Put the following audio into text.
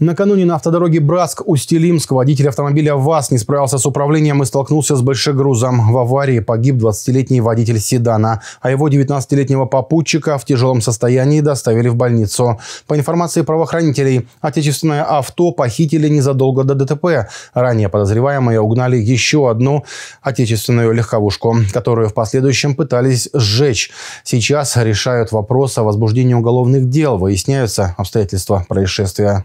Накануне на автодороге Братск-Устилимск водитель автомобиля ВАЗ не справился с управлением и столкнулся с большим грузом. В аварии погиб 20-летний водитель седана, а его 19-летнего попутчика в тяжелом состоянии доставили в больницу. По информации правоохранителей, отечественное авто похитили незадолго до ДТП. Ранее подозреваемые угнали еще одну отечественную легковушку, которую в последующем пытались сжечь. Сейчас решают вопрос о возбуждении уголовных дел, выясняются обстоятельства происшествия.